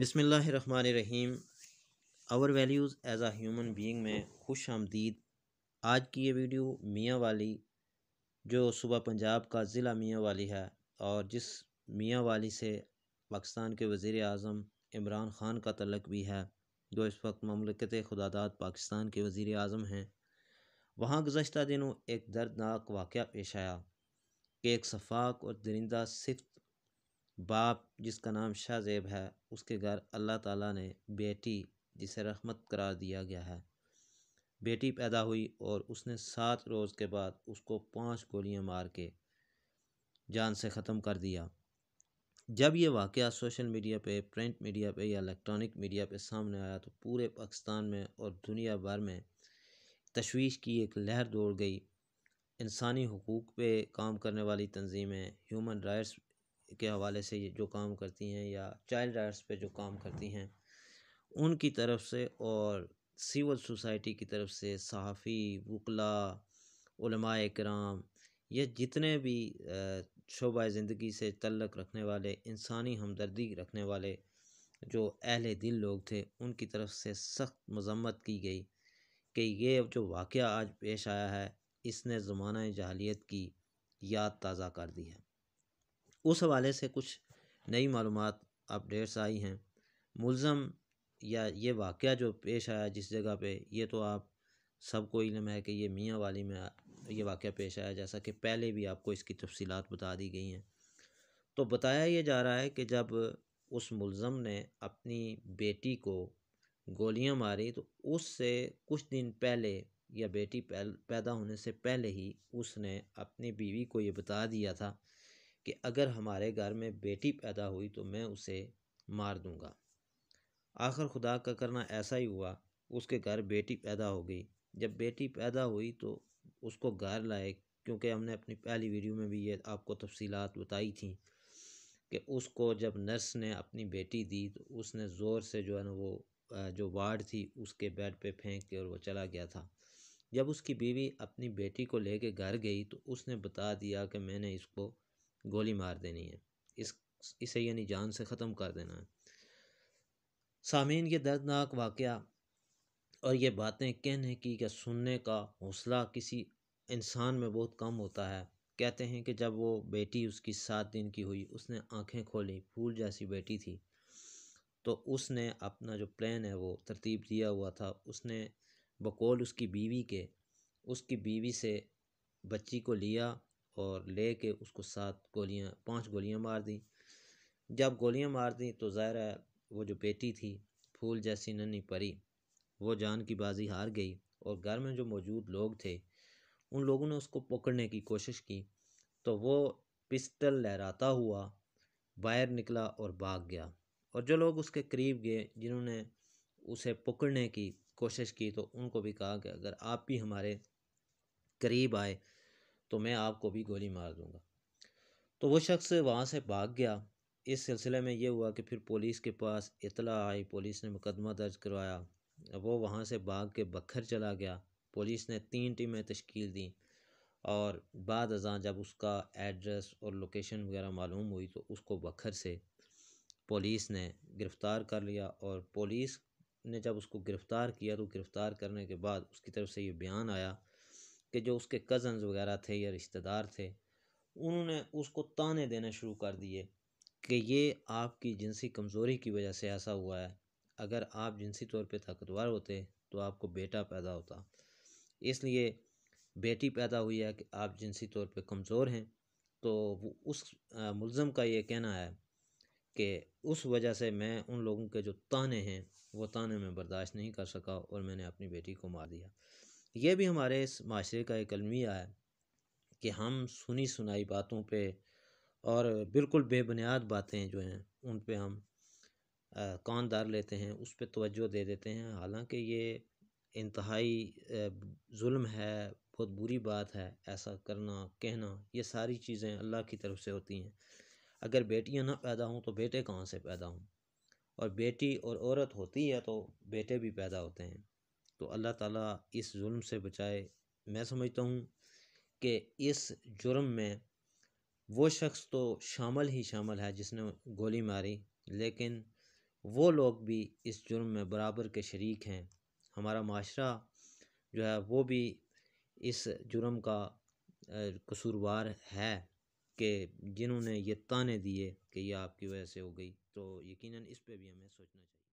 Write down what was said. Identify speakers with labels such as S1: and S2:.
S1: बिसमीम our values as a human being में खुश आमदीद आज की ये वीडियो मियाँ वाली जो सुबह पंजाब का ज़िला मियाँ वाली है और जिस मियाँ वाली से पाकिस्तान के वज़ी अजम इमरान ख़ान का तलक भी है जो इस वक्त ममलकत खुदादाद पाकिस्तान के वज़ी अजम हैं वहाँ गुजशत दिनों एक दर्दनाक वाक़ पेश आया कि एक शफाक और दरिंदा सिख बाप जिसका नाम शाहजेब है उसके घर अल्लाह ताला ने बेटी जिसे रहमत करार दिया गया है बेटी पैदा हुई और उसने सात रोज़ के बाद उसको पांच गोलियां मार के जान से ख़त्म कर दिया जब ये वाक़ सोशल मीडिया पे प्रिंट मीडिया पे या इलेक्ट्रॉनिक मीडिया पे सामने आया तो पूरे पाकिस्तान में और दुनिया भर में तशवीश की एक लहर दौड़ गई इंसानी हकूक़ पे काम करने वाली तंजीमें ह्यूमन राइट्स के हवाले से जो काम करती हैं या चाइल्ड राइट्स पे जो काम करती हैं उनकी तरफ से और सिविल सोसाइटी की तरफ से सहाफ़ी वकला कराम ये जितने भी शोबा ज़िंदगी से तल्लक रखने वाले इंसानी हमदर्दी रखने वाले जो अहल दिल लोग थे उनकी तरफ से सख्त मजम्मत की गई कि ये जो वाक़ आज पेश आया है इसने ज़माना जहलीत की याद ताज़ा कर दी है उस हवाले से कुछ नई मालूम अपडेट्स आई हैं मुलम या ये वाक़ जो पेश आया जिस जगह पर ये तो आप सबको इलम है कि ये मियाँ वाली में ये वाक़ पेश आया जैसा कि पहले भी आपको इसकी तफसीत बता दी गई हैं तो बताया ये जा रहा है कि जब उस मुलम ने अपनी बेटी को गोलियां मारी तो उससे कुछ दिन पहले या बेटी पैदा होने से पहले ही उसने अपनी बीवी को ये बता दिया था कि अगर हमारे घर में बेटी पैदा हुई तो मैं उसे मार दूंगा आखिर खुदा का करना ऐसा ही हुआ उसके घर बेटी पैदा हो गई जब बेटी पैदा हुई तो उसको घर लाए क्योंकि हमने अपनी पहली वीडियो में भी ये आपको तफसीलात बताई थी कि उसको जब नर्स ने अपनी बेटी दी तो उसने ज़ोर से जो है ना वो जो वार्ड थी उसके बेड पे फेंक के और वो चला गया था जब उसकी बीवी अपनी बेटी को लेके घर गई तो उसने बता दिया कि मैंने इसको गोली मार देनी है इस इसे यानी जान से ख़त्म कर देना है सामीन ये दर्दनाक वाक़ और ये बातें कहने की या सुनने का हौसला किसी इंसान में बहुत कम होता है कहते हैं कि जब वो बेटी उसकी सात दिन की हुई उसने आंखें खोली फूल जैसी बेटी थी तो उसने अपना जो प्लान है वो तरतीब दिया हुआ था उसने बकौल उसकी बीवी के उसकी बीवी से बच्ची को लिया और ले के उसको सात गोलियां पांच गोलियां मार दी जब गोलियां मार दी तो ज़ाहिर है वो जो बेटी थी फूल जैसी नन्ही परी वो जान की बाजी हार गई और घर में जो मौजूद लोग थे उन लोगों ने उसको पकड़ने की कोशिश की तो वो पिस्टल लहराता हुआ बाहर निकला और भाग गया और जो लोग उसके करीब गए जिन्होंने उसे पकड़ने की कोशिश की तो उनको भी कहा कि अगर आप भी हमारे करीब आए तो मैं आपको भी गोली मार दूँगा तो वो शख्स वहाँ से भाग गया इस सिलसिले में ये हुआ कि फिर पुलिस के पास इतला आई पुलिस ने मुकदमा दर्ज करवाया वो वहाँ से भाग के बखर चला गया पुलिस ने तीन टीमें तश्कील दी और बाद अजा जब उसका एड्रेस और लोकेशन वगैरह मालूम हुई तो उसको बखर से पुलिस ने गिरफ़्तार कर लिया और पुलिस ने जब उसको गिरफ़्तार किया तो गिरफ़्तार करने के बाद उसकी तरफ से ये बयान आया कि जो उसके कज़न्स वगैरह थे या रिश्तेदार थे उन्होंने उसको ताने देना शुरू कर दिए कि ये आपकी जिनसी कमज़ोरी की वजह से ऐसा हुआ है अगर आप जिनसी तौर पे ताकतवर होते तो आपको बेटा पैदा होता इसलिए बेटी पैदा हुई है कि आप जिनसी तौर पे कमज़ोर हैं तो वो उस मुलज़म का ये कहना है कि उस वजह से मैं उन लोगों के जो ताने हैं वो ताने में बर्दाश्त नहीं कर सका और मैंने अपनी बेटी को मार दिया ये भी हमारे इस माशरे का एक अलमिया है कि हम सुनी सुनाई बातों पे और बिल्कुल बेबुनियाद बातें जो हैं उन पे हम कान दार लेते हैं उस पर तवज्जो दे देते हैं हालांकि ये इंतहाई जुल्म है बहुत बुरी बात है ऐसा करना कहना ये सारी चीज़ें अल्लाह की तरफ से होती हैं अगर बेटियां ना पैदा हों तो बेटे कहाँ से पैदा हों और बेटी और औरत होती है तो बेटे भी पैदा होते हैं तो अल्लाह ताला इस जुल्म से बचाए मैं समझता हूँ कि इस जुर्म में वो शख्स तो शामिल ही शामिल है जिसने गोली मारी लेकिन वो लोग भी इस जुर्म में बराबर के शरीक हैं हमारा माशरा जो है वो भी इस जुर्म का कसूरवार है कि जिन्होंने ये ताने दिए कि ये आपकी वजह से हो गई तो यकीनन इस पे भी हमें सोचना चाहिए